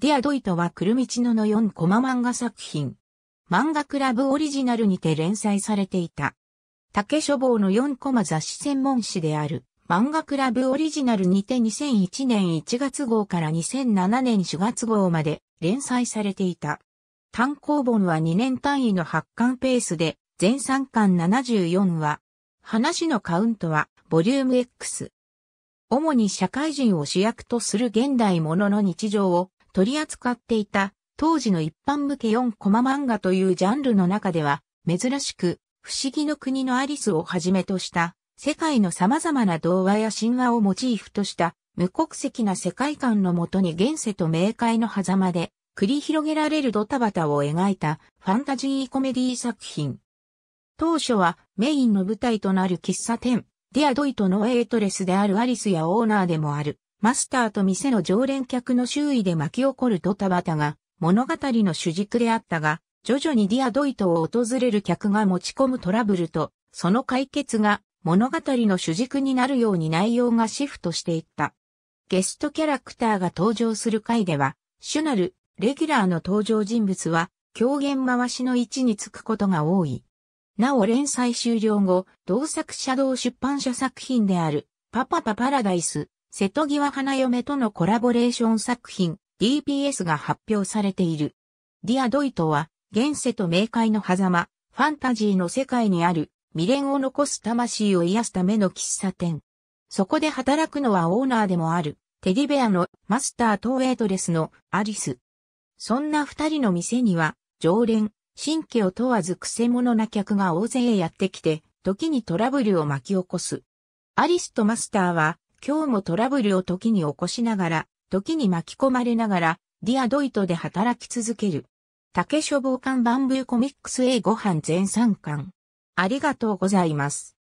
ディアドイトはくるみちのの4コマ漫画作品。漫画クラブオリジナルにて連載されていた。竹書房の4コマ雑誌専門誌である漫画クラブオリジナルにて2001年1月号から2007年4月号まで連載されていた。単行本は2年単位の発刊ペースで全3巻74話。話のカウントはボリューム X。主に社会人を主役とする現代ものの日常を取り扱っていた当時の一般向け4コマ漫画というジャンルの中では珍しく不思議の国のアリスをはじめとした世界の様々な童話や神話をモチーフとした無国籍な世界観のもとに現世と冥界の狭間で繰り広げられるドタバタを描いたファンタジーコメディ作品。当初はメインの舞台となる喫茶店、ディアドイトのエイトレスであるアリスやオーナーでもあるマスターと店の常連客の周囲で巻き起こるドタバタが物語の主軸であったが、徐々にディアドイトを訪れる客が持ち込むトラブルと、その解決が物語の主軸になるように内容がシフトしていった。ゲストキャラクターが登場する回では、主なるレギュラーの登場人物は狂言回しの位置につくことが多い。なお連載終了後、同作者同出版社作品であるパパパパラダイス、瀬戸際花嫁とのコラボレーション作品 DPS が発表されている。ディアドイトは、現世と冥界の狭間、ファンタジーの世界にある未練を残す魂を癒すための喫茶店。そこで働くのはオーナーでもある、テディベアのマスターとウェイトレスのアリス。そんな二人の店には、常連、神経を問わず癖者な客が大勢やってきて、時にトラブルを巻き起こす。アリスとマスターは、今日もトラブルを時に起こしながら、時に巻き込まれながら、ディアドイトで働き続ける。竹書房館バンブーコミックス A ご飯全3巻。ありがとうございます。